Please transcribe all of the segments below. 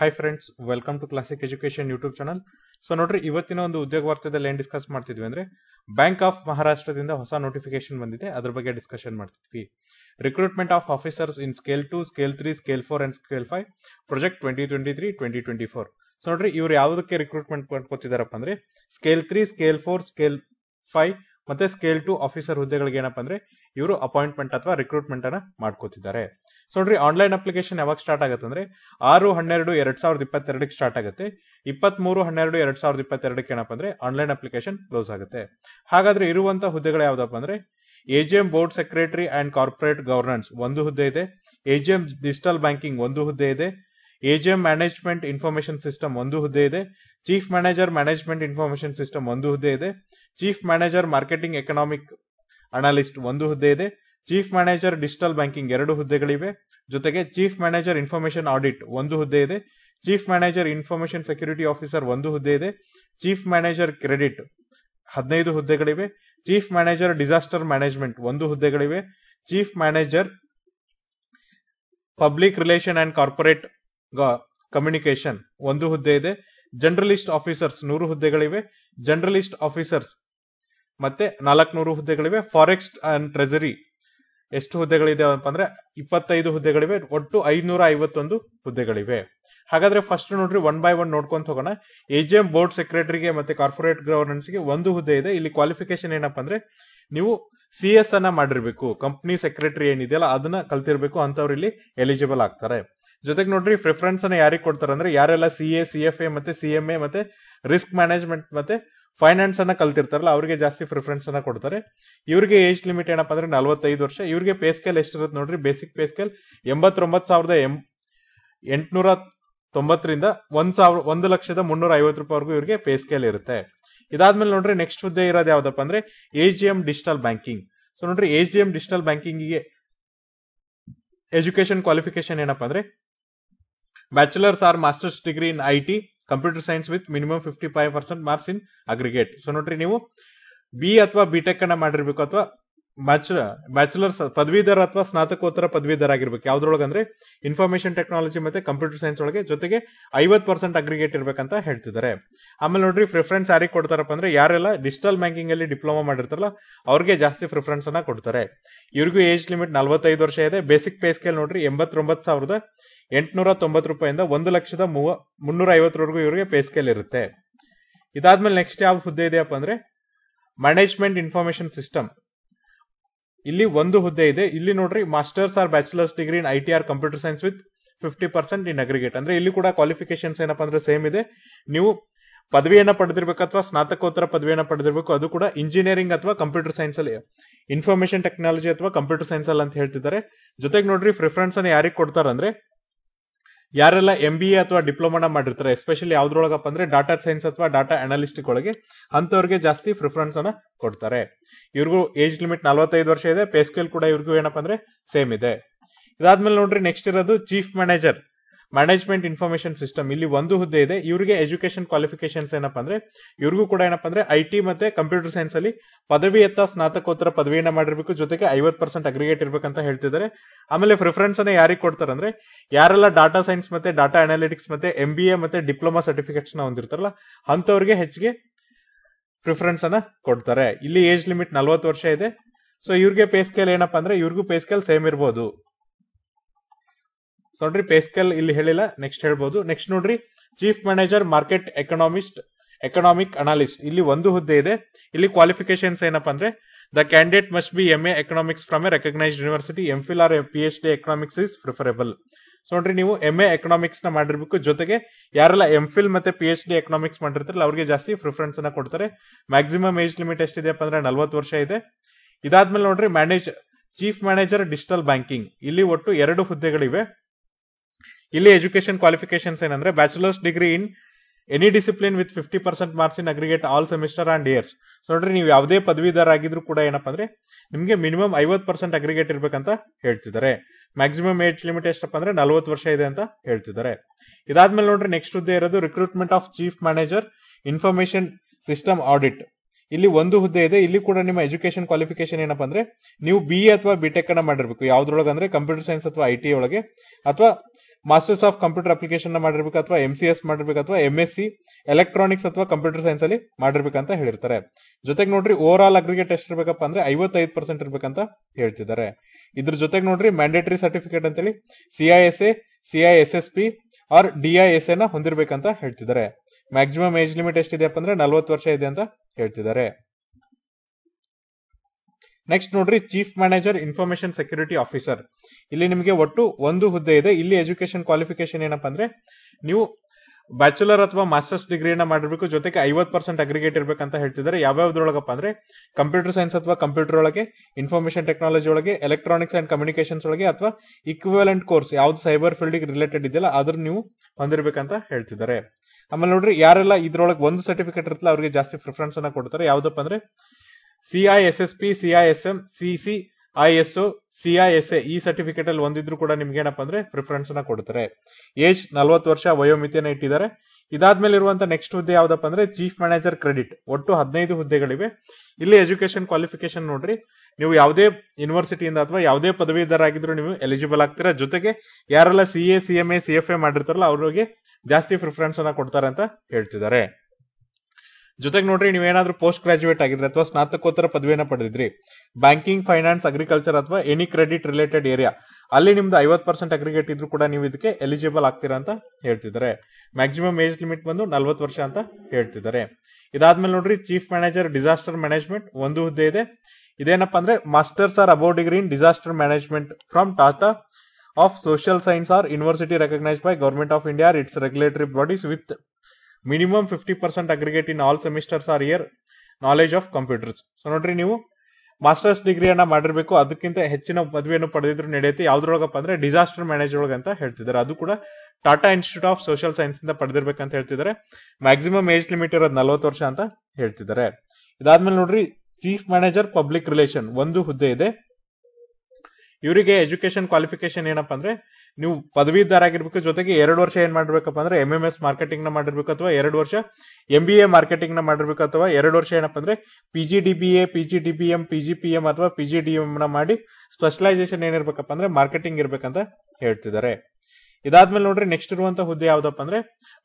high friends welcome to classic education YouTube channel so ನೋಡ್ರಿ ಇವತ್ತಿನ ಒಂದು ಉದ್ಯೋಗ ವಾರ್ತೆಯಲ್ಲಿ ಏನು ಡಿಸ್ಕಸ್ ಮಾಡ್ತಿದ್ವಿ ಅಂದ್ರೆ ಬ್ಯಾಂಕ್ ಆಫ್ ಮಹಾರಾಷ್ಟ್ರದಿಂದ ಹೊಸ ನೋಟಿಫಿಕೇಶನ್ ಬಂದಿದೆ ಅದ್ರ ಬಗ್ಗೆ ಡಿಸ್ಕಷನ್ ಮಾಡ್ತಿದ್ವಿ recruitment of officers in scale two scale three scale four and scale five project twenty twenty three twenty twenty four so ನೋಡ್ರಿ ಇವರು ಯಾವುದಕ್ಕೆ ರಿಕ್ರೂಟ್ಮೆಂಟ್ ಮಾಡ್ಕೊತಿದಾರಪ್ಪ ಅಂದ್ರೆ scale three scale four scale five ಮತ್ತೆ ಸ್ಕೇಲ್ ಟು ಆಫೀಸರ್ ಹುದ್ದೆಗಳಿಗೆ ಏನಪ್ಪ ಅಂದ್ರೆ ಇವರು ಅಪಾಯಿಂಟ್ಮೆಂಟ್ ಅಥವಾ ರಿಕ್ರೂಟ್ಮೆಂಟ್ ಅನ್ನ ಮಾಡ್ಕೋತಿದ್ದಾರೆ ಸೊ ನೋಡ್ರಿ ಆನ್ಲೈನ್ ಅಪ್ಲಿಕೇಶನ್ ಯಾವಾಗ ಸ್ಟಾರ್ಟ್ ಆಗುತ್ತೆ ಅಂದ್ರೆ ಆರು ಹನ್ನೆರಡು ಎರಡ್ ಸಾವಿರದ ಇಪ್ಪತ್ತೆರಡಕ್ಕೆ ಸ್ಟಾರ್ಟ್ ಆಗುತ್ತೆ ಇಪ್ಪತ್ತ್ ಮೂರು ಹನ್ನೆರಡು ಎರಡ್ ಸಾವಿರದ ಇಪ್ಪತ್ತೆರಡಕ್ಕೆ ಏನಪ್ಪ ಅಂದ್ರೆ ಆನ್ಲೈನ್ ಅಪ್ಲಿಕೇಶನ್ ಕ್ಲೋಸ್ ಆಗುತ್ತೆ ಹಾಗಾದ್ರೆ ಇರುವಂತಹ ಹುದ್ದೆಗಳು ಯಾವ್ದಪ್ಪ ಅಂದ್ರೆ AGM board secretary and corporate governance ಒಂದು ಹುದ್ದೆ ಇದೆ ಎಜಿಎಂ ಡಿಜಿಟಲ್ ಬ್ಯಾಂಕಿಂಗ್ ಒಂದು ಹುದ್ದೆ ಇದೆ ಎಜಿಎಂ ಮ್ಯಾನೇಜ್ಮೆಂಟ್ ಇನ್ಫಾರ್ಮೇಶನ್ ಸಿಸ್ಟಮ್ ಒಂದು ಹುದ್ದೆ ಇದೆ chief manager management information system ಒಂದು ಹುದ್ದೆ ಇದೆ chief manager marketing economic analyst ಒಂದು ಹುದ್ದೆ ಇದೆ ಚೀಫ್ ಮ್ಯಾನೇಜರ್ ಡಿಜಿಟಲ್ ಬ್ಯಾಂಕಿಂಗ್ ಎರಡು ಹುದ್ದೆಗಳಿವೆ ಜೊತೆಗೆ ಚೀಫ್ ಮ್ಯಾನೇಜರ್ ಇನ್ಫಾರ್ಮೇಶನ್ ಆಡಿಟ್ ಒಂದು ಹುದ್ದೆ ಇದೆ chief manager information security officer ಒಂದು ಹುದ್ದೆ ಇದೆ ಚೀಫ್ ಮ್ಯಾನೇಜರ್ ಕ್ರೆಡಿಟ್ ಹದಿನೈದು ಹುದ್ದೆಗಳಿವೆ ಚೀಫ್ ಮ್ಯಾನೇಜರ್ ಡಿಸಾಸ್ಟರ್ ಮ್ಯಾನೇಜ್ಮೆಂಟ್ ಒಂದು ಹುದ್ದೆಗಳಿವೆ chief manager public relation and corporate communication ಒಂದು ಹುದ್ದೆ ಇದೆ ಜರ್ನಲಿಸ್ಟ್ ಆಫೀಸರ್ಸ್ ನೂರು ಹುದ್ದೆಗಳಿವೆ ಜನರಲಿಸ್ಟ್ ಆಫೀಸರ್ಸ್ ಮತ್ತೆ ನಾಲ್ಕು ನೂರು ಹುದ್ದೆಗಳಿವೆ ಫಾರೆಕ್ಸ್ಟ್ ಅಂಡ್ ಟ್ರೆಜರಿ ಎಷ್ಟು ಹುದ್ದೆಗಳಿದೆ ಅಂತಂದ್ರೆ ಇಪ್ಪತ್ತೈದು ಹುದ್ದೆಗಳಿವೆ ಒಟ್ಟು ಐನೂರ ಐವತ್ತೊಂದು ಹುದ್ದೆಗಳಿವೆ ಹಾಗಾದ್ರೆ ಫಸ್ಟ್ ನೋಡ್ರಿ ಒನ್ ಬೈ ಒನ್ ನೋಡ್ಕೊಂತ ಹೋಗೋಣ ಎಜಿಎಂ ಬೋರ್ಡ್ ಸೆಕ್ರೆಟರಿಗೆ ಮತ್ತೆ ಕಾರ್ಪೊರೇಟ್ ಗವರ್ನೆನ್ಸ್ಗೆ ಒಂದು ಹುದ್ದೆ ಇದೆ ಇಲ್ಲಿ ಕ್ವಾಲಿಫಿಕೇಶನ್ ಏನಪ್ಪ ಅಂದ್ರೆ ನೀವು ಸಿ ಎಸ್ ಅನ್ನ ಮಾಡಿರ್ಬೇಕು ಕಂಪ್ನಿ ಸೆಕ್ರೆಟರಿ ಏನಿದೆಯಲ್ಲ ಅದನ್ನ ಕಲ್ತಿರ್ಬೇಕು ಅಂತವ್ರು ಇಲ್ಲಿ ಎಲಿಜಿಬಲ್ ಆಗ್ತಾರೆ ಜೊತೆಗೆ ನೋಡ್ರಿ ಪ್ರಿಫರೆನ್ಸ್ ಅನ್ನ ಯಾರಿಗೆ ಕೊಡ್ತಾರೆ ಅಂದ್ರೆ ಯಾರೆಲ್ಲ C A C F A ಮತ್ತೆ ಸಿ ಎಂ ಎ ಮತ್ತೆ ರಿಸ್ಕ್ ಮ್ಯಾನೇಜ್ಮೆಂಟ್ ಮತ್ತೆ ಫೈನಾನ್ಸ್ ಅನ್ನ ಕಲ್ತಿರ್ತಾರಲ್ಲ ಅವರಿಗೆ ಜಾಸ್ತಿ ಪ್ರಿಫರೆನ್ಸ್ ಅನ್ನ ಕೊಡ್ತಾರೆ ಇವರಿಗೆ ಏಜ್ ಲಿಮಿಟ್ ಏನಪ್ಪ ಅಂದ್ರೆ ನಲ್ವತ್ತೈದು ವರ್ಷ ಇವರಿಗೆ ಪೇ ಸ್ಕೇಲ್ ಎಷ್ಟಿರುತ್ತೆ ನೋಡ್ರಿ ಬೇಸಿಕ್ ಪೇ ಸ್ಕೇಲ್ ಎಂಬತ್ತೊಂಬತ್ತು ಸಾವಿರದ ಎಂ ಎಂಟುನೂರ ತೊಂಬತ್ತರಿಂದ ಒಂದ್ ಸಾವಿರ ಒಂದು ಲಕ್ಷದ ಮುನ್ನೂರ ಐವತ್ತು ರೂಪಾಯಿವರೆಗೂ ಇವರಿಗೆ ಪೇ ಸ್ಕೇಲ್ ಇರುತ್ತೆ ಇದಾದ್ಮೇಲೆ ನೋಡ್ರಿ ನೆಕ್ಸ್ಟ್ ಹುದ್ದೆ ಇರೋದು ಯಾವ್ದಪ್ಪ ಅಂದ್ರೆ A G M digital banking so ನೋಡ್ರಿ ಎ ಜಿ ಎಂ ಡಿಜಿಟಲ್ ಬ್ಯಾಂಕಿಂಗಿಗೆ ಎಜುಕೇಶನ್ ಕ್ವಾಲಿಫಿಕೇಶನ್ ಏನಪ್ಪ ಅಂದ್ರೆ bachelors or masters degree in I T computer science with minimum fifty five percent marks in aggregate so ನೋಡ್ರಿ ನೀವು ಬಿ ಅಥವಾ B tech ಅನ್ನ ಮಾಡಿರ್ಬೇಕು ಅಥವಾ ಬ್ಯಾಚುಲರ್ ಬ್ಯಾಚುಲರ್ಸ್ ಪದವೀಧರ ಅಥವಾ ಸ್ನಾತಕೋತ್ತರ ಪದವೀಧರ ಆಗಿರ್ಬೇಕು ಯಾವ್ದ್ರೊಳಗೆ ಅಂದ್ರೆ ಇನ್ಫಾರ್ಮೇಶನ್ ಟೆಕ್ನಾಲಜಿ ಮತ್ತೆ ಕಂಪ್ಯೂಟರ್ ಸೈನ್ಸ್ ಒಳಗೆ ಜೊತೆಗೆ ಐವತ್ ಪರ್ಸೆಂಟ್ ಅಗ್ರಿಗೇಟ್ ಇರ್ಬೇಕಂತ ಹೇಳ್ತಿದ್ದಾರೆ ಆಮೇಲೆ ನೋಡ್ರಿ ಪ್ರಿಫರೆನ್ಸ್ ಯಾರಿಗೆ ಕೊಡ್ತಾರಪ್ಪ ಅಂದ್ರೆ ಯಾರೆಲ್ಲ ಡಿಜಿಟಲ್ ಬ್ಯಾಂಕಿಂಗ್ ಅಲ್ಲಿ ಡಿಪ್ಲೊಮಾ ಮಾಡಿರ್ತಾರಲ್ಲ ಅವ್ರಿಗೆ ಜಾಸ್ತಿ ಪ್ರಿಫರೆನ್ಸ್ ಅನ್ನ ಕೊಡ್ತಾರೆ ಇವ್ರಿಗೂ ಏಜ್ ಲಿಮಿಟ್ ನಲ್ವತ್ತೈದು ವರ್ಷ ಇದೆ ಬೇಸಿಕ್ ಪೇ ಸ್ಕೇಲ್ ನೋಡ್ರಿ ಎಂಬತ್ತೊಂಬತ್ತು ಸಾವಿರದ ಎಂಟುನೂರ ತೊಂಬತ್ತು ರೂಪಾಯಿಂದ ಒಂದು ಲಕ್ಷದ ಮೂವ ಮುನ್ನೂರ ಐವತ್ತರವರೆಗೂ ಇವರಿಗೆ ಪೇ ಇರುತ್ತೆ ಇದಾದ್ಮೇಲೆ ನೆಕ್ಸ್ಟ್ ಯಾವ ಹುದ್ದೆ ಇದೆಯಪ್ಪ ಅಂದ್ರೆ ಮ್ಯಾನೇಜ್ಮೆಂಟ್ ಇನ್ಫಾರ್ಮೇಶನ್ ಸಿಸ್ಟಮ್ ಇಲ್ಲಿ ಒಂದು ಹುದ್ದೆ ಇದೆ ಇಲ್ಲಿ ನೋಡ್ರಿ masters or bachelors degree in I T or computer science with fifty percent in aggregate ಅಂದ್ರೆ ಇಲ್ಲಿ ಕೂಡ ಕ್ವಾಲಿಫಿಕೇಶನ್ಸ್ ಏನಪ್ಪ ಅಂದ್ರೆ ಸೇಮ್ ಇದೆ ನೀವು ಪದವಿಯನ್ನ ಪಡೆದಿರ್ಬೇಕು ಅಥವಾ ಸ್ನಾತಕೋತ್ತರ ಪದವಿಯನ್ನು ಪಡೆದಿರಬೇಕು ಅದು ಕೂಡ ಇಂಜಿನಿಯರಿಂಗ್ ಅಥವಾ ಕಂಪ್ಯೂಟರ್ ಸೈನ್ಸ್ ಅಲ್ಲಿ ಇನ್ಫಾರ್ಮೇಶನ್ ಟೆಕ್ನಾಲಜಿ ಅಥವಾ ಕಂಪ್ಯೂಟರ್ ಸೈನ್ಸ್ ಅಲ್ಲಿ ಅಂತ ಹೇಳ್ತಿದ್ದಾರೆ ಜೊತೆಗೆ ನೋಡ್ರಿ ಪ್ರಿಫರೆನ್ಸ್ ಅನ್ನು ಯಾರಿಗೆ ಕೊಡ್ತಾರಂದ್ರೆ ಯಾರೆಲ್ಲ ಎಂ ಬಿ ಎ ಅಥವಾ ಡಿಪ್ಲೊಮಾನ ಮಾಡಿರ್ತಾರೆ ಎಸ್ಪೆಷಲಿ ಯಾವ್ದ್ರೊಳಗಪ್ಪ ಅಂದ್ರೆ ಡಾಟಾ ಸೈನ್ಸ್ ಅಥವಾ ಡಾಟಾ ಅನಾಲಿಸ್ಟಿಕ್ ಒಳಗೆ ಅಂತವ್ರಿಗೆ ಜಾಸ್ತಿ ಪ್ರಿಫರೆನ್ಸ್ ಅನ್ನ ಕೊಡ್ತಾರೆ ಇವ್ರಿಗೂ ಏಜ್ ಲಿಮಿಟ್ ನಲವತ್ತೈದು ವರ್ಷ ಇದೆ ಪೇ ಸ್ಕೇಲ್ ಕೂಡ ಇವ್ರಿಗೂ ಏನಪ್ಪ ಅಂದ್ರೆ ಸೇಮ್ ಇದೆ ಇದಾದ್ಮೇಲೆ ನೋಡ್ರಿ ನೆಕ್ಸ್ಟ್ ಇರೋದು chief manager management information system ಇಲ್ಲಿ ಒಂದು ಹುದ್ದೆ ಇದೆ ಇವರಿಗೆ ಎಜುಕೇಶನ್ ಕ್ವಾಲಿಫಿಕೇಶನ್ಸ್ ಏನಪ್ಪ ಅಂದ್ರೆ ಇವ್ರಿಗೂ ಕೂಡ ಏನಪ್ಪ ಅಂದ್ರೆ ಐ ಟಿ ಮತ್ತೆ ಕಂಪ್ಯೂಟರ್ ಸೈನ್ಸ್ ಅಲ್ಲಿ ಪದವಿ ಎತ್ತ ಸ್ನಾತಕೋತ್ತರ ಪದವಿಯನ್ನ ಮಾಡಿರ್ಬೇಕು ಜೊತೆಗೆ ಐವತ್ ಪರ್ಸೆಂಟ್ ಅಗ್ರಿಗೇಟ್ ಇರ್ಬೇಕಂತ ಹೇಳ್ತಿದ್ದಾರೆ ಆಮೇಲೆ ಪ್ರಿಫರೆನ್ಸ್ ಅನ್ನ ಯಾರಿಗೆ ಕೊಡ್ತಾರೆ ಅಂದ್ರೆ ಯಾರೆಲ್ಲ ಡಾಟಾ ಸೈನ್ಸ್ ಮತ್ತೆ ಡಾಟಾ ಅನಾಲಿಟಿಕ್ಸ್ ಮತ್ತೆ ಎಂ ಬಿ ಎ ಮತ್ತೆ ಡಿಪ್ಲೊಮಾ ಸರ್ಟಿಫಿಕೇಟ್ಸ್ ನ ಹೊಂದಿರ್ತಾರಲ್ಲ ಅಂತವ್ರಿಗೆ ಹೆಚ್ಚಿಗೆ ಪ್ರಿಫರೆನ್ಸ್ ಅನ್ನ ಕೊಡ್ತಾರೆ ಇಲ್ಲಿ ಏಜ್ ಲಿಮಿಟ್ ನಲ್ವತ್ತು ವರ್ಷ ಇದೆ ಸೊ ಇವ್ರಿಗೆ ಪೇ ಸ್ಕೇಲ್ ಏನಪ್ಪಾ ಅಂದ್ರೆ ಇವ್ರಿಗೂ ಪೇ ಸ್ಕೇಲ್ ಸೇಮ್ ಇರ್ಬೋದು ನೋಡ್ರಿ ಪೇಸ್ಕಲ್ ಇಲ್ಲಿ ಹೇಳಿಲ್ಲ ನೆಕ್ಸ್ಟ್ ಹೇಳ್ಬೋದು ನೆಕ್ಸ್ಟ್ ನೋಡ್ರಿ chief manager market economist economic analyst ಇಲ್ಲಿ ಒಂದು ಹುದ್ದೆ ಇದೆ ಇಲ್ಲಿ ಕ್ವಾಲಿಫಿಕೇಶನ್ಸ್ ಏನಪ್ಪ ಅಂದ್ರೆ the candidate must be M A economics from a recognised university M phil or P H D economics is preferable so ನೋಡ್ರಿ ನೀವು ಎಂ ಎ ಎಕನಾಮಿಕ್ಸ್ ನ ಮಾಡಿರ್ಬೇಕು ಜೊತೆಗೆ ಯಾರೆಲ್ಲ ಎಂ ಫಿಲ್ ಮತ್ತೆ ಪಿ ಎಚ್ ಡಿ ಎಕನಾಮಿಕ್ಸ್ ಮಾಡಿರ್ತಾರೆ ಅವ್ರಿಗೆ ಜಾಸ್ತಿ ಪ್ರಿಫರೆನ್ಸ್ ಅನ್ನ ಕೊಡ್ತಾರೆ ಮ್ಯಾಕ್ಸಿಮಮ್ ಏಜ್ ಲಿಮಿಟ್ ಎಷ್ಟಿದೆಯಪ್ಪ ಅಂದ್ರೆ ನಲ್ವತ್ತು ವರ್ಷ ಇದೆ ಇದಾದ್ಮೇಲೆ ನೋಡ್ರಿ manage chief manager digital banking ಇಲ್ಲಿ ಒಟ್ಟು ಎರಡು ಹುದ್ದೆಗಳಿವೆ ಇಲ್ಲಿ ಎಜುಕೇಶನ್ ಕ್ವಾಲಿಫಿಕೇಶನ್ಸ್ ಏನಂದ್ರೆ bachelors degree in any discipline with fifty percent marks in aggregate all semester and years so ನೋಡ್ರಿ ನೀವು ಯಾವುದೇ ಪದವೀಧರ ಆಗಿದ್ರು ಕೂಡ ಏನಪ್ಪ ಅಂದ್ರೆ ನಿಮಗೆ ಮಿನಿಮಮ್ ಐವತ್ತು ಪರ್ಸೆಂಟ್ ಅಗ್ರಿಗೇಟ್ ಇರಬೇಕಂತ ಹೇಳ್ತಿದ್ದಾರೆ ಮ್ಯಾಕ್ಸಿಮಮ್ ಏಜ್ ಲಿಮಿಟ್ ಎಷ್ಟಪ್ಪ ಅಂದ್ರೆ ನಲ್ವತ್ತು ವರ್ಷ ಇದೆ ಅಂತ ಹೇಳ್ತಿದ್ದಾರೆ ಇದಾದ್ಮೇಲೆ ನೋಡ್ರಿ ನೆಕ್ಸ್ಟ್ ಹುದ್ದೆ ಇರೋದು recruitment of chief manager information system audit ಇಲ್ಲಿ ಒಂದು ಹುದ್ದೆ ಇದೆ ಇಲ್ಲಿ ಕೂಡ ನಿಮ್ಮ ಎಜುಕೇಶನ್ ಕ್ವಾಲಿಫಿಕೇಶನ್ ಏನಪ್ಪ ಅಂದ್ರೆ ನೀವು ಬಿ ಅಥವಾ ಬಿಟೆಕ್ ಅನ್ನ ಮಾಡಿರ್ಬೇಕು ಯಾವ್ದ್ರೊಳಗೆ ಅಂದ್ರೆ ಕಂಪ್ಯೂಟರ್ ಸೈನ್ಸ್ ಅಥವಾ ಐ ಟಿ ಒಳಗೆ ಅಥವಾ ಮಾಸ್ಟರ್ಸ್ ಆಫ್ ಕಂಪ್ಯೂಟರ್ ಅಪ್ಲಿಕೇಶನ್ ಮಾಡಿರ್ಬೇಕು ಅಥವಾ ಎಂ ಸಿ ಎಸ್ ಮಾಡಿರ್ಬೇಕು ಅಥವಾ ಎಂ ಎಸ್ ಸಿ ಎಲೆಕ್ಟ್ರಾನಿಕ್ಸ್ ಅಥವಾ ಕಂಪ್ಯೂಟರ್ ಸೈನ್ಸ್ ಅಲ್ಲಿ ಮಾಡಿರ್ಬೇಕಂತ ಹೇಳಿರ್ತಾರೆ ಜೊತೆಗೆ ನೋಡ್ರಿ ಓವರ್ ಆಲ್ ಅಗ್ರಿಗೇಟ್ ಎಷ್ಟು ಇರಬೇಕಪ್ಪ ಅಂದ್ರೆ ಐವತ್ತೈದು ಪರ್ಸೆಂಟ್ ಇರ್ಬೇಕಂತ ಹೇಳ್ತಿದ್ದಾರೆ ಇದ್ರ ಜೊತೆಗೆ ನೋಡ್ರಿ ಮ್ಯಾಂಡೇಟರಿ ಸರ್ಟಿಫಿಕೇಟ್ ಅಂತೇಳಿ S A I S S P R S ಎನ ಹೊಂದಿರಬೇಕಂತ ಹೇಳ್ತಿದ್ದಾರೆ ಮ್ಯಾಕ್ಸಿಮಮ್ ಏಜ್ ಲಿಮಿಟ್ ಎಷ್ಟಿದೆಯಪ್ಪ ಅಂದ್ರೆ ನಲ್ವತ್ತು ವರ್ಷ ಇದೆ ಅಂತ ಹೇಳ್ತಿದ್ದಾರೆ ನೆಕ್ಸ್ಟ್ ನೋಡ್ರಿ chief manager information security officer ಇಲ್ಲಿ ನಿಮಗೆ ಒಟ್ಟು ಒಂದು ಹುದ್ದೆ ಇದೆ ಇಲ್ಲಿ ಎಜುಕೇಶನ್ ಕ್ವಾಲಿಫಿಕೇಶನ್ ಏನಪ್ಪಾ ಅಂದ್ರೆ ನೀವು ಬ್ಯಾಚುಲರ್ ಅಥವಾ ಮಾಸ್ಟರ್ಸ್ ಡಿಗ್ರಿಯನ್ನ ಮಾಡಿರ್ಬೇಕು ಜೊತೆಗೆ ಐವತ್ ಪರ್ಸೆಂಟ್ ಅಗ್ರಿಗೇಟ್ ಇರ್ಬೇಕಂತ ಹೇಳ್ತಿದ್ದಾರೆ ಯಾವ್ಯಾವ್ದ್ರೊಳಗಪ್ಪ ಅಂದ್ರೆ ಕಂಪ್ಯೂಟರ್ ಸೈನ್ಸ್ ಅಥವಾ ಕಂಪ್ಯೂಟರ್ ಒಳಗೆ ಇನ್ಫಾರ್ಮೇಶನ್ ಟೆಕ್ನಾಲಜಿ ಒಳಗೆ ಎಲೆಕ್ಟ್ರಾನಿಕ್ಸ್ ಅಂಡ್ ಕಮ್ಯುನಿಕೇಶನ್ಸ್ ಒಳಗೆ ಅಥವಾ ಇಕ್ವಲೆಂಟ್ ಕೋರ್ಸ್ ಯಾವ್ದು ಸೈಬರ್ ಫೀಲ್ಡ್ ರಿಲೇಟೆಡ್ ಇದೆಯಲ್ಲ ಅದ್ರ ನೀವು ಹೊಂದಿರಬೇಕಂತ ಹೇಳ್ತಿದ್ದಾರೆ ಆಮೇಲೆ ನೋಡ್ರಿ ಯಾರೆಲ್ಲ ಇದ್ರೊಳಗೆ ಒಂದು ಸರ್ಟಿಫಿಕೇಟ್ ಇರ್ತಲ್ಲ ಅವ್ರಿಗೆ ಜಾಸ್ತಿ ಪ್ರಿಫರೆನ್ಸ್ ಅನ್ನ ಕೊಡ್ತಾರೆ ಯಾವ್ದಪ್ಪ ಅಂದ್ರೆ ಸಿಐಎಸ್ಎಸ್ಪಿ ಸಿಐಎಸ್ಎಂ ಸಿಸಿ ಐಎಸ್ಒ ಸಿಐಎಸ್ಎ ಈ ಸರ್ಟಿಫಿಕೇಟ್ ಅಲ್ಲಿ ಒಂದಿದ್ರು ಕೂಡ ನಿಮ್ಗೆ ಏನಪ್ಪ ಅಂದ್ರೆ ಪ್ರಿಫರೆನ್ಸ್ ನ ಕೊಡ್ತಾರೆ ಏಜ್ ನಲ್ವತ್ತು ವರ್ಷ ವಯೋಮಿತಿಯನ್ನ ಇಟ್ಟಿದ್ದಾರೆ ಇದಾದ್ಮೇಲೆ ಇರುವಂತ ನೆಕ್ಸ್ಟ್ ಹುದ್ದೆ ಯಾವ್ದಪ್ಪ ಅಂದ್ರೆ ಚೀಫ್ ಮ್ಯಾನೇಜರ್ ಕ್ರೆಡಿಟ್ ಒಟ್ಟು ಹದಿನೈದು ಹುದ್ದೆಗಳಿವೆ ಇಲ್ಲಿ ಎಜುಕೇಶನ್ ಕ್ವಾಲಿಫಿಕೇಶನ್ ನೋಡ್ರಿ ನೀವು ಯಾವುದೇ ಯೂನಿವರ್ಸಿಟಿಯಿಂದ ಅಥವಾ ಯಾವುದೇ ಆಗಿದ್ರು ನೀವು ಎಲಿಜಿಬಲ್ ಆಗ್ತೀರಾ ಜೊತೆಗೆ ಯಾರೆಲ್ಲ C A C M A C F A ಮಾಡಿರ್ತಾರಲ್ಲ ಅವ್ರಿಗೆ ಜಾಸ್ತಿ ಪ್ರಿಫರೆನ್ಸ್ ಅನ್ನ ಕೊಡ್ತಾರೆ ಅಂತ ಹೇಳ್ತಿದ್ದಾರೆ ಜೊತೆಗೆ ನೋಡ್ರಿ ನೀವೇನಾದ್ರೂ ಪೋಸ್ಟ್ ಗ್ರಾಜುಯೇಟ್ ಆಗಿದ್ರೆ ಅಥವಾ ಸ್ನಾತಕೋತ್ತರ ಪದವಿಯನ್ನ ಪಡೆದಿದ್ರಿ ಬ್ಯಾಂಕಿಂಗ್ ಫೈನಾನ್ಸ್ ಅಗ್ರಿಕಲ್ಚರ್ ಅಥವಾ ಎನಿ ಕ್ರೆಡಿಟ್ ರಿಲೇಟೆಡ್ ಏರಿಯಾ ಅಲ್ಲಿ ನಿಮ್ದು ಐವತ್ ಪರ್ಸೆಂಟ್ ಅಗ್ರಿಗೇಟ್ ಇದ್ರು ಕೂಡ ನೀವು ಇದಕ್ಕೆ ಎಲಿಜಿಬಲ್ ಆಗ್ತೀರಾ ಅಂತ ಹೇಳ್ತಿದ್ದಾರೆ ಮ್ಯಾಕ್ಸಿಮಮ್ ಏಜ್ ಲಿಮಿಟ್ ಬಂದು ನಲ್ವತ್ತು ವರ್ಷ ಅಂತ ಹೇಳ್ತಿದ್ದಾರೆ ಇದಾದ್ಮೇಲೆ ನೋಡ್ರಿ ಚೀಫ್ ಮ್ಯಾನೇಜರ್ ಡಿಸಾಸ್ಟರ್ ಮ್ಯಾನೇಜ್ಮೆಂಟ್ ಒಂದು ಹುದ್ದೆ ಇದೆ ಇದೇನಪ್ಪ ಅಂದ್ರೆ masters or above degree in disaster management from Tata of social science or university recognise by government of India its regulatory bodies with minimum fifty percent aggregate in all semesters or year knowledge of computers so ನೋಡ್ರಿ ನೀವು masters ಡಿಗ್ರಿಯನ್ನ ಮಾಡಿರಬೇಕು ಅದಕ್ಕಿಂತ ಹೆಚ್ಚಿನ ಪದವಿಯನ್ನು ಪಡೆದಿದ್ರು ನಡೆಯುತ್ತೆ ಯಾವ್ದ್ರೊಳಗಪ್ಪ ಅಂದ್ರೆ disaster manage ಒಳಗೆ ಅಂತ ಹೇಳ್ತಿದ್ದಾರೆ ಅದು ಕೂಡ Tata institute of social science ಇಂದ ಪಡೆದಿರ್ಬೇಕಂತ ಹೇಳ್ತಿದ್ದಾರೆ ಮ್ಯಾಕ್ಸಿಮಮ್ ಏಜ್ ಲಿಮಿಟ್ ಇರೋದು ನಲವತ್ತು ವರ್ಷ ಅಂತ ಹೇಳ್ತಿದ್ದಾರೆ ಇದಾದ್ಮೇಲೆ ನೋಡ್ರಿ ಚೀಫ್ ಮ್ಯಾನೇಜರ್ ಪಬ್ಲಿಕ್ ರಿಲೇಷನ್ ಒಂದು ಹುದ್ದೆ ಇದೆ ಇವರಿಗೆ ಎಜುಕೇಶನ್ ಕ್ವಾಲಿಫಿಕೇಶನ್ ಏನಪ್ಪಾ ಅಂದ್ರೆ ನೀವು ಪದವೀಧರ ಆಗಿರ್ಬೇಕು ಜೊತೆಗೆ ಎರಡು ವರ್ಷ ಏನ್ ಮಾಡಿರ್ಬೇಕಪ್ಪ ಅಂದ್ರೆ ಎಂ ಎಂ ಎಸ್ ಮಾರ್ಕೆಟಿಂಗ್ ನ ಮಾಡಿರ್ಬೇಕು ಅಥವಾ ಎರಡು ವರ್ಷ ಎಂ ಬಿ ಎ ಮಾರ್ಕೆಟಿಂಗ್ ನ ಮಾಡಿರ್ಬೇಕು ಅಥವಾ ಎರಡು ವರ್ಷ ಏನಪ್ಪ ಅಂದ್ರೆ P G D B A P G D B M P G P M ಅಥವಾ ಪಿ ಜಿ ಡಿ ಎಂ ನ ಮಾಡಿ ಸ್ಪೆಷಲೈಸೇಷನ್ ಏನಿರ್ಬೇಕಪ್ಪ ಅಂದ್ರೆ ಮಾರ್ಕೆಟಿಂಗ್ ಇರ್ಬೇಕಂತ ಹೇಳ್ತಿದ್ದಾರೆ ಇದಾದ್ಮೇಲೆ ನೋಡ್ರಿ ನೆಕ್ಸ್ಟ್ ಇರುವಂತ ಹುದ್ದೆ ಯಾವ್ದಪ್ಪ ಅಂದ್ರೆ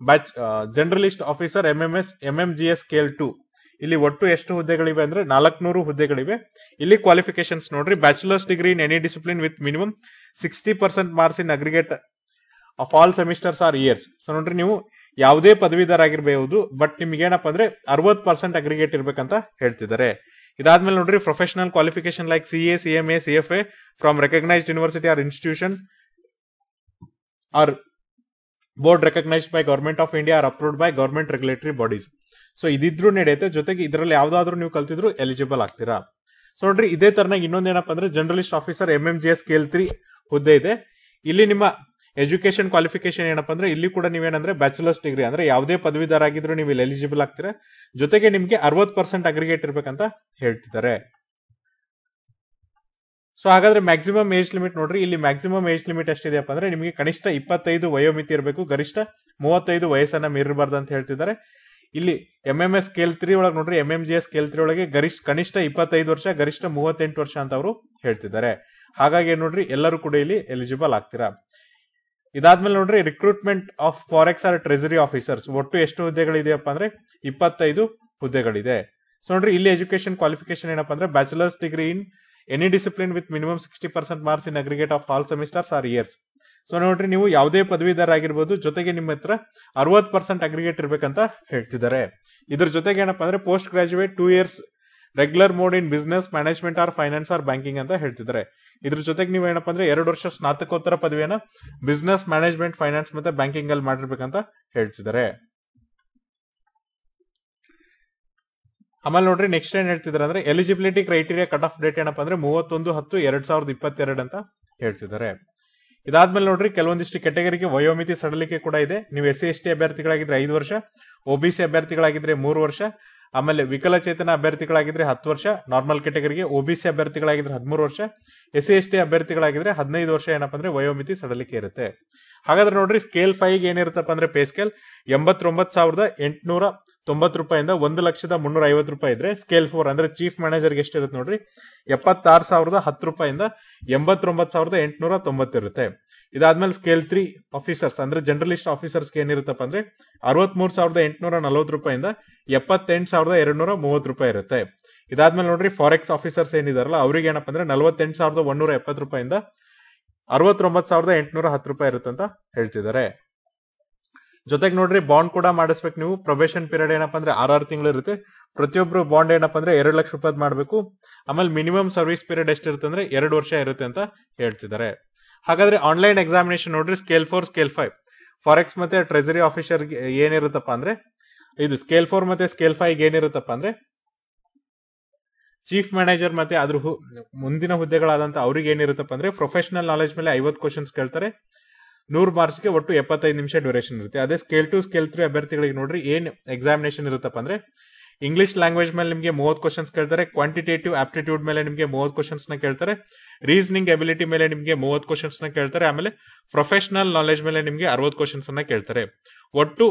batch generalist officer M M S M M G S scale two ಇಲ್ಲಿ ಒಟ್ಟು ಎಷ್ಟು ಹುದ್ದೆಗಳಿವೆ ಅಂದ್ರೆ ನಾಲ್ಕನೂರು ಹುದ್ದೆಗಳಿವೆ ಇಲ್ಲಿ ಕ್ವಾಲಿಫಿಕೇಶನ್ಸ್ ನೋಡ್ರಿ bachelors degree in any discipline with minimum sixty percent marks in aggregate of all semesters or years so ನೋಡ್ರಿ ನೀವು ಯಾವುದೇ ಪದವೀಧರ ಆಗಿರಬಹುದು ಬಟ್ ನಿಮ್ಗೆ ಏನಪ್ಪಾ ಅಂದ್ರೆ ಅರವತ್ ಪರ್ಸೆಂಟ್ ಅಗ್ರಿಗೇಟ್ ಇರ್ಬೇಕಂತ ಹೇಳ್ತಿದ್ದಾರೆ ಇದಾದ್ಮೇಲೆ ನೋಡ್ರಿ professional qualification like C A C M A C F A from recognised university or institution or board recognised by government of India or approved by government regulatory bodies so ಇದ್ರೂ ನಡೆಯುತ್ತೆ ಜೊತೆಗೆ ಇದರಲ್ಲಿ ಯಾವ್ದಾದ್ರು ನೀವು ಕಲ್ತಿದ್ರು eligible ಆಗ್ತೀರಾ so ನೋಡ್ರಿ ಇದೇ ತರನಾಗಿ ಇನ್ನೊಂದೇನಪ್ಪ ಅಂದ್ರೆ journalist officer M M G S scale ಹುದ್ದೆ ಇದೆ ಇಲ್ಲಿ ನಿಮ್ಮ ಎಜುಕೇಶನ್ ಕ್ವಾಲಿಫಿಕೇಶನ್ ಏನಪ್ಪ ಅಂದ್ರೆ ಇಲ್ಲಿ ಕೂಡ ನೀವೇನಂದ್ರೆ ಬ್ಯಾಚುಲರ್ಸ್ ಡಿಗ್ರಿ ಅಂದ್ರೆ ಯಾವುದೇ ಪದವೀಧರ ಆಗಿದ್ರು ನೀವು ಇಲ್ಲಿ ಎಲಿಜಿಬಲ್ ಆಗ್ತೀರಾ ಜೊತೆಗೆ ನಿಮಗೆ ಅರವತ್ ಪರ್ಸೆಂಟ್ ಅಗ್ರಿಗೇಟ್ ಇರ್ಬೇಕಂತ ಹೇಳ್ತಿದ್ದಾರೆ ಸೊ ಹಾಗಾದ್ರೆ ಮ್ಯಾಕ್ಸಿಮಮ್ ಏಜ್ ಲಿಮಿಟ್ ನೋಡ್ರಿ ಇಲ್ಲಿ ಮ್ಯಾಕ್ಸಿಮಮ್ ಏಜ್ ಲಿಮಿಟ್ ಎಷ್ಟಿದೆಯಪ್ಪ ಅಂದ್ರೆ ನಿಮಗೆ ಕನಿಷ್ಠ ಇಪ್ಪತ್ತೈದು ವಯೋಮಿತಿ ಇರಬೇಕು ಗರಿಷ್ಠ ಮೂವತ್ತೈದು ವಯಸ್ಸನ್ನ ಮೀರಬಾರ್ದು ಅಂತ ಹೇಳ್ತಿದ್ದಾರೆ ಇಲ್ಲಿ M M S scale three ಒಳಗೆ ನೋಡ್ರಿ M M G S scale three ಒಳಗೆ ಗರಿಷ್ಠ ಕನಿಷ್ಠ ಇಪ್ಪತ್ತೈದು ವರ್ಷ ಗರಿಷ್ಠ ಮೂವತ್ತೆಂಟು ವರ್ಷ ಅಂತ ಅವರು ಹೇಳ್ತಿದ್ದಾರೆ ಹಾಗಾಗಿ ನೋಡ್ರಿ ಎಲ್ಲರೂ ಕೂಡ ಇಲ್ಲಿ ಎಲಿಜಿಬಲ್ ಆಗ್ತೀರಾ ಇದಾದ್ಮೇಲೆ ನೋಡ್ರಿ recruitment of forex or treasury officers ಒಟ್ಟು ಎಷ್ಟು ಹುದ್ದೆಗಳಿದೆಯಪ್ಪ ಅಂದ್ರೆ ಇಪ್ಪತ್ತೈದು ಹುದ್ದೆಗಳಿದೆ ಸೊ ನೋಡ್ರಿ ಇಲ್ಲಿ ಎಜುಕೇಶನ್ ಕ್ವಾಲಿಫಿಕೇಶನ್ ಏನಪ್ಪ ಅಂದ್ರೆ bachelors degree in any discipline with minimum sixty percent marks in aggregate of all semesters or years so ನೋಡ್ರಿ ನೀವು ಯಾವುದೇ ಪದವೀಧರ ಆಗಿರ್ಬೋದು ಜೊತೆಗೆ ನಿಮ್ಮ ಹತ್ರ ಅರವತ್ತು ಪರ್ಸೆಂಟ್ ಅಗ್ರಿಗೇಟ್ ಇರ್ಬೇಕಂತ ಹೇಳ್ತಿದ್ದಾರೆ ಇದ್ರ ಜೊತೆಗೆ ಏನಪ್ಪಾ ಅಂದ್ರೆ post graduate two years regular mode in business management or finance or banking ಅಂತ ಹೇಳ್ತಿದ್ದಾರೆ ಇದ್ರ ಜೊತೆಗೆ ನೀವು ಏನಪ್ಪ ಅಂದ್ರೆ ಎರಡು ವರ್ಷ ಸ್ನಾತಕೋತ್ತರ ಪದವಿಯನ್ನ ಬಿಸ್ನೆಸ್ ಮ್ಯಾನೇಜ್ಮೆಂಟ್ ಫೈನಾನ್ಸ್ ಮತ್ತೆ ಬ್ಯಾಂಕಿಂಗ್ ಅಲ್ಲಿ ಮಾಡಿರ್ಬೇಕಂತ ಹೇಳ್ತಿದ್ದಾರೆ ಆಮೇಲೆ ನೋಡ್ರಿ ನೆಕ್ಸ್ಟ್ ಏನ್ ಹೇಳ್ತಿದ್ದಾರೆ ಅಂದ್ರೆ eligibility criteria cut off date ಏನಪ್ಪ ಅಂದ್ರೆ ಮೂವತ್ತೊಂದು ಹತ್ತು ಎರಡ್ ಸಾವಿರದ ಇಪ್ಪತ್ತೆರಡು ಅಂತ ಹೇಳ್ತಿದ್ದಾರೆ ಇದಾದ್ಮೇಲೆ ನೋಡ್ರಿ ಕೆಲವೊಂದಿಷ್ಟು ಕೆಟಗರಿಗೆ ವಯೋಮಿತಿ ಸಡಲಿಕೆ ಕೂಡ ಇದೆ ನೀವು ಎಸ್ ಸಿ ಎಸ್ ಟಿ ಅಭ್ಯರ್ಥಿಗಳಾಗಿದ್ರೆ ಐದು ವರ್ಷ ಒಬಿಸಿ ಅಭ್ಯರ್ಥಿಗಳಾಗಿದ್ರೆ ಮೂರು ವರ್ಷ ಆಮೇಲೆ ವಿಕಲಚೇತನ ಅಭ್ಯರ್ಥಿಗಳಾಗಿದ್ರೆ ಹತ್ತು ವರ್ಷ ನಾರ್ಮಲ್ ಕೆಟಗರಿಗೆ ಒಬಿಸಿ ಅಭ್ಯರ್ಥಿಗಳಾಗಿದ್ರೆ ಹದಿಮೂರು ವರ್ಷ ಎಸ್ ಎಸ್ ಟಿ ಅಭ್ಯರ್ಥಿಗಳಾಗಿದ್ರೆ ಹದಿನೈದು ವರ್ಷ ಏನಪ್ಪ ಅಂದ್ರೆ ವಯೋಮಿತಿ ಸಡಲಿಕೆ ಇರುತ್ತೆ ಹಾಗಾದ್ರೆ ನೋಡ್ರಿ ಸ್ಕೇಲ್ ಫೈವ್ ಏನಿರುತ್ತಪ್ಪ ಅಂದ್ರೆ ಪೇ ಸ್ಕೇಲ್ ಎಂಬತ್ತೊಂಬತ್ತು ಸಾವಿರದ ಎಂಟುನೂರ ತೊಂಬತ್ತು ರೂಪಾಯಿಂದ ಒಂದು ಲಕ್ಷದ ಮುನ್ನೂರ ಐವತ್ತು ರೂಪಾಯಿ ಇದ್ರೆ ಸ್ಕೇಲ್ ಫೋರ್ ಅಂದ್ರೆ ಚೀಫ್ ಮ್ಯಾನೇಜರ್ಗೆ ಎಷ್ಟಿರುತ್ತೆ ನೋಡ್ರಿ ಎಪ್ಪತ್ತಾರು ಸಾವಿರದ ಹತ್ತು ರೂಪಾಯಿಂದ ಎಂಬತ್ತೊಂಬತ್ತು ಸಾವಿರದ ಎಂಟುನೂರ ತೊಂಬತ್ತಿರುತ್ತೆ ಇದಾದ್ಮೇಲೆ ಸ್ಕೇಲ್ ತ್ರೀ ಆಫೀಸರ್ಸ್ ಅಂದ್ರೆ ಜರ್ನಲಿಸ್ಟ್ ಆಫೀಸರ್ಸ್ಗೆ ಏನಿರುತ್ತಪ್ಪ ಅಂದ್ರೆ ಅರವತ್ಮೂರು ಸಾವಿರದ ಎಂಟುನೂರ ನಲವತ್ತು ರೂಪಾಯಿಂದ ಎಪ್ಪತ್ತೆಂಟು ಸಾವಿರದ ಎರಡುನೂರ ನೂರ ಮೂವತ್ತು ರೂಪಾಯಿ ಇರುತ್ತೆ ಇದಾದ್ಮೇಲೆ ನೋಡ್ರಿ ಫಾರೆಕ್ಸ್ ಆಫೀಸರ್ಸ್ ಏನಿದಾರಲ್ಲ ಅವ್ರಿಗೆ ಏನಪ್ಪ ಅಂದ್ರೆ ನಲವತ್ತೆಂಟು ಸಾವಿರದ ಒಂದೂರ ಎಪ್ಪತ್ತು ರೂಪಾಯಿಂದ ಅರವತ್ತೊಂಬತ್ತು ಸಾವಿರದ ಎಂಟುನೂರ ಹತ್ತು ರೂಪಾಯಿ ಇರುತ್ತೆ ಅಂತ ಹೇಳ್ತಿದ್ದಾರೆ ಜೊತೆಗೆ ನೋಡ್ರಿ ಬಾಂಡ್ ಕೂಡ ಮಾಡಿಸ್ಬೇಕು ನೀವು ಪ್ರೊಬೇಷನ್ ಪೀರಿಯಡ್ ಏನಪ್ಪಾ ಅಂದ್ರೆ ಆರ್ ಆರು ತಿಂಗಳು ಇರುತ್ತೆ ಪ್ರತಿಯೊಬ್ರು ಬಾಂಡ್ ಏನಪ್ಪಾ ಅಂದ್ರೆ ಎರಡು ಲಕ್ಷ ರೂಪಾಯಿ ಮಾಡಬೇಕು ಆಮೇಲೆ ಮಿನಿಮಮ್ ಸರ್ವಿಸ್ ಪೀರಿಯಡ್ ಎಷ್ಟಿರುತ್ತೆ ಅಂದ್ರೆ ಎರಡು ವರ್ಷ ಇರುತ್ತೆ ಅಂತ ಹೇಳ್ತಿದ್ದಾರೆ ಹಾಗಾದ್ರೆ ಆನ್ಲೈನ್ ಎಕ್ಸಾಮಿನೇಷನ್ ನೋಡ್ರಿ scale four scale five forex ಮತ್ತೆ ಟ್ರೆಜರಿ ಆಫೀಸರ್ ಏನಿರುತ್ತಪ್ಪ ಅಂದ್ರೆ ಇದು ಸ್ಕೇಲ್ ಫೋರ್ ಮತ್ತೆ ಸ್ಕೇಲ್ ಫೈವ್ ಏನಿರುತ್ತಪ್ಪ ಅಂದ್ರೆ ಚೀಫ್ ಮ್ಯಾನೇಜರ್ ಮತ್ತೆ ಅದ್ರ ಮುಂದಿನ ಹುದ್ದೆಗಳಾದಂತ ಅವ್ರಿಗೆ ಏನಿರುತ್ತಪ್ಪ ಅಂದ್ರೆ ಪ್ರೊಫೆಷನಲ್ ನಾಲೆಜ್ ಮೇಲೆ ಐವತ್ತು ಕ್ವಶನ್ಸ್ ಕೇಳ್ತಾರೆ ನೂರು ಮಾರ್ಕ್ಸ್ಗೆ ಒಟ್ಟು ಎಪ್ಪತ್ತೈದು ನಿಮಿಷ ಡ್ಯೂರೇಷನ್ ಇರುತ್ತೆ ಅದೇ ಸ್ಕೇಲ್ ಟು ಸ್ಕೇಲ್ ತ್ರೀ ಅಭ್ಯರ್ಥಿಗಳಿಗೆ ನೋಡ್ರಿ ಏನ್ ಎಕ್ಸಾಮಿನೇಷನ್ ಇರುತ್ತಪ್ಪ ಅಂದ್ರೆ ಇಂಗ್ಲಿಷ್ ಲ್ಯಾಂಗ್ವೇಜ್ ಮೇಲೆ ನಿಮಗೆ ಮೂವತ್ತು ಕ್ವಶನ್ಸ್ ಕೇಳ್ತಾರೆ ಕ್ವಾಂಟಿಟೇಟಿವ್ ಆಪ್ಟಿಟ್ಯೂಡ್ ಮೇಲೆ ನಿಮಗೆ ಮೂವತ್ತು ಕ್ವಶನ್ಸ್ ನ ಕೇಳ್ತಾರೆ ರೀಸನಿಂಗ್ ಎಬಿಲಿಟಿ ಮೇಲೆ ನಿಮಗೆ ಮೂವತ್ತು ಕ್ವಶನ್ಸ್ ಕೇಳ್ತಾರೆ ಆಮೇಲೆ ಪ್ರೊಫೆಷನಲ್ ನಾಲೆಜ್ ಮೇಲೆ ನಿಮಗೆ ಅರವತ್ತು ಕ್ವಶನ್ಸ್ ಅನ್ನ ಕೇಳ್ತಾರೆ ಒಟ್ಟು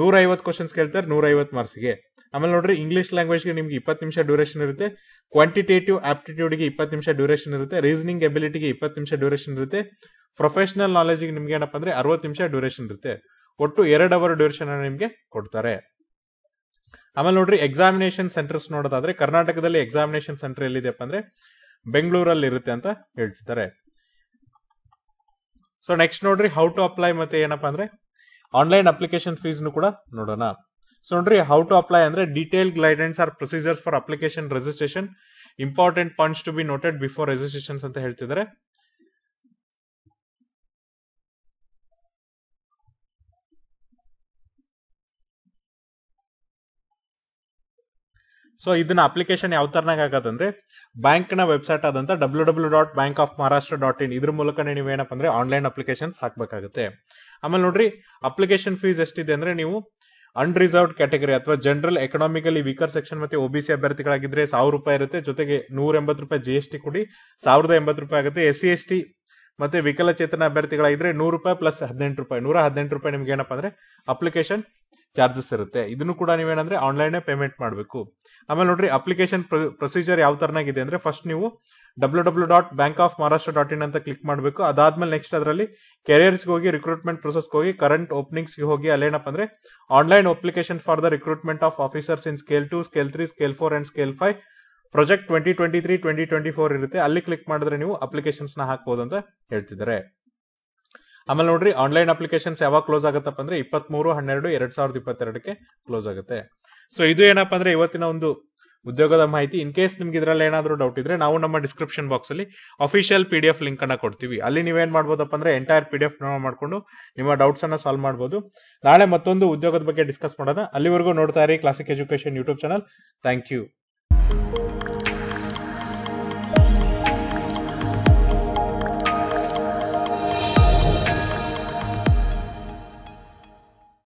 ನೂರ ಐವತ್ತು ಕ್ವಶನ್ಸ್ ಕೇಳ್ತಾರೆ ನೂರ ಐವತ್ತು ಮಾರ್ಕ್ಸ್ಗೆ ಆಮೇಲೆ ನೋಡ್ರಿ ಇಂಗ್ಲಿಷ್ ಲ್ಯಾಂಗ್ವೇಜ್ಗೆ ನಿಮ್ಗೆ ಇಪ್ಪತ್ತು ನಿಮಿಷ ಡ್ಯೂರೇಷನ್ ಇರುತ್ತೆ ಕ್ವಾಂಟಿಟೇಟಿವ್ ಆಪ್ಟಿಟ್ಯೂಡ್ಗೆ ಇಪ್ಪತ್ತು ನಿಮಿಷ ಡ್ಯೂರೇಷನ್ ಇರುತ್ತೆ ರೀಸನಿಂಗ್ ಎಬಿಲಿಟಿಗೆ ಇಪ್ಪತ್ತು ನಿಮಿಷ ಡ್ಯೂರೇಷನ್ ಇರುತ್ತೆ ಪ್ರೊಫೆಷನಲ್ ನಾಲೆಜ್ಗೆ ನಿಮ್ಗೆ ಏನಪ್ಪ ಅಂದ್ರೆ ಅರವತ್ತು ನಿಮಿಷ ಡ್ಯೂರೇಷನ್ ಇರುತ್ತೆ ಒಟ್ಟು ಎರಡು ಅವರ್ ಡ್ಯೂರೇಷನ್ ನಿಮಗೆ ಕೊಡ್ತಾರೆ ಆಮೇಲೆ ನೋಡ್ರಿ ಎಕ್ಸಾಮಿನೇಷನ್ ಸೆಂಟರ್ಸ್ ನೋಡೋದಾದ್ರೆ ಕರ್ನಾಟಕದಲ್ಲಿ ಎಕ್ಸಾಮಿನೇಷನ್ ಸೆಂಟರ್ ಎಲ್ಲಿದೆ ಅಂದ್ರೆ ಬೆಂಗಳೂರಲ್ಲಿ ಇರುತ್ತೆ ಅಂತ ಹೇಳ್ತಿದ್ದಾರೆ ಸೊ ನೆಕ್ಸ್ಟ್ ನೋಡ್ರಿ ಹೌ ಟು ಅಪ್ಲೈ ಮತ್ತೆ ಏನಪ್ಪಾ ಅಂದ್ರೆ ಆನ್ಲೈನ್ ಅಪ್ಲಿಕೇಶನ್ ಫೀಸ್ ಕೂಡ ನೋಡೋಣ ಸೊ ನೋಡ್ರಿ ಹೌ ಟು ಅಪ್ಲೈ ಅಂದ್ರೆ detail guidance or procedures for application registration important points to be noted before registrations ಅಂತ ಹೇಳ್ತಿದ್ದಾರೆ ಸೊ ಇದನ್ನ ಅಪ್ಲಿಕೇಶನ್ ಯಾವ ತರನಾಗ ಆಗತ್ತಂದ್ರೆ ಬ್ಯಾಂಕ್ನ ವೆಬ್ಸೈಟ್ ಆದಂತ W W dot bank of Maharashtra dot in ಇದ್ರ ಮೂಲಕನೇ ಏನಪ್ಪ ಅಂದ್ರೆ ಆನ್ಲೈನ್ ಅಪ್ಲಿಕೇಶನ್ಸ್ ಹಾಕಬೇಕಾಗುತ್ತೆ ಆಮೇಲೆ ನೋಡ್ರಿ ಅಪ್ಲಿಕೇಶನ್ ಫೀಸ್ ಎಷ್ಟಿದೆ ಅಂದ್ರೆ ನೀವು ಅನ್ರಿಸರ್ವ್ಡ್ ಕ್ಯಾಟಗರಿ ಅಥವಾ ಜನರಲ್ ಎಕನಾಮಿಕಲಿ ವೀಕರ್ ಸೆಕ್ಷನ್ ಮತ್ತೆ ಒಬಿಸಿ ಅಭ್ಯರ್ಥಿಗಳಾಗಿದ್ರೆ ಸಾವಿರ ರೂಪಾಯಿ ಇರುತ್ತೆ ಜೊತೆಗೆ ನೂರ ಎಂಬತ್ತು ರೂಪಾಯಿ ಜಿ ಎಸ್ ಟಿ ಕೊಡಿ ಸಾವಿರದ ಎಂಬತ್ತು ರೂಪಾಯಿ ಆಗುತ್ತೆ ಎಸ್ ಸಿ ಎಸ್ ಟಿ ಮತ್ತೆ ವಿಕಲಚೇತನ ಅಭ್ಯರ್ಥಿಗಳಾಗಿದ್ರೆ ನೂರು ರೂಪಾಯಿ ಪ್ಲಸ್ ಹದಿನೆಂಟು ರೂಪಾಯಿ ನೂರ ಹದಿನೆಂಟು ರೂಪಾಯಿ ನಿಮ್ಗೆ ಏನಪ್ಪಾ ಅಂದ್ರೆ ಅಪ್ಲಿಕೇಶನ್ ಚಾರ್ಜಸ್ ಇರುತ್ತೆ ಇದನ್ನು ಕೂಡ ನೀವೇನಂದ್ರೆ ಆನ್ಲೈನ್ ಪೇಮೆಂಟ್ ಮಾಡಬೇಕು ಆಮೇಲೆ ನೋಡ್ರಿ ಅಪ್ಲಿಕೇಶನ್ ಪ್ರೊಸೀಜರ್ ಯಾವ ತರನಾಗಿದೆ ಅಂದ್ರೆ ಫಸ್ಟ್ ನೀವು W W dot bank of Maharashtra dot in ಅಂತ ಕ್ಲಿಕ್ ಮಾಡಬೇಕು ಅದಾದ್ಮೇಲೆ ನೆಕ್ಸ್ಟ್ ಅದರಲ್ಲಿ ಕೆರಿಯರ್ಸ್ಗೆ ಹೋಗಿ ರಿಕ್ರೂಟ್ಮೆಂಟ್ ಪ್ರೊಸೆಸ್ಗೆ ಹೋಗಿ ಕರೆಂಟ್ ಓಪನಿಂಗ್ಸ್ಗೆ ಹೋಗಿ ಅಲ್ಲೇನಪ್ಪ ಅಂದ್ರೆ online application for the recruitment of officers in scale two scale three scale four and scale five project twenty twenty three twenty twenty four ಇರುತ್ತೆ ಅಲ್ಲಿ ಕ್ಲಿಕ್ ಮಾಡಿದ್ರೆ ನೀವು ಅಪ್ಲಿಕೇಶನ್ಸ್ ಹಾಕ್ಬೋದು ಹಾಕಬಹುದು ಅಂತ ಹೇಳ್ತಿದ್ದಾರೆ ಆಮೇಲೆ ನೋಡ್ರಿ ಆನ್ಲೈನ್ ಅಪ್ಲಿಕೇಶನ್ಸ್ ಯಾವಾಗ ಕ್ಲೋಸ್ ಆಗುತ್ತಪ್ಪ ಅಂದ್ರೆ ಇಪ್ಪತ್ತ್ ಮೂರು ಹನ್ನೆರಡು ಎರಡ್ ಸಾವಿರದ ಇಪ್ಪತ್ತೆರಡಕ್ಕೆ ಕ್ಲೋಸ್ ಆಗುತ್ತೆ ಸೊ ಇದು ಏನಪ್ಪಾ ಅಂದ್ರೆ ಇವತ್ತಿನ ಒಂದು ಉದ್ಯೋಗದ ಮಾಹಿತಿ ಇನ್ ಕೇಸ್ ನಿಮ್ಗೆ ಇದರಲ್ಲಿ ಏನಾದರೂ ಡೌಟ್ ಇದ್ರೆ ನಾವು ನಮ್ಮ ಡಿಸ್ಕ್ರಿಪ್ಷನ್ ಬಾಕ್ಸ್ ಅಲ್ಲಿ official P D F link ಅನ್ನ ಕೊಡ್ತೀವಿ ಅಲ್ಲಿ ನೀವೇನ್ ಮಾಡ್ಬೋದಪ್ಪ ಅಂದ್ರೆ ಎಂಟೈರ್ ಪಿ ಡಿ ಎಫ್ ಮಾಡ್ಕೊಂಡು ನಿಮ್ಮ ಡೌಟ್ಸ್ ಅನ್ನ ಸಾಲ್ವ್ ಮಾಡಬಹುದು ನಾಳೆ ಮತ್ತೊಂದು ಉದ್ಯೋಗದ ಬಗ್ಗೆ ಡಿಸ್ಕಸ್ ಮಾಡೋಣ ಅಲ್ಲಿವರೆಗೂ ನೋಡ್ತಾ ಇರಿ classic education YouTube channel thank you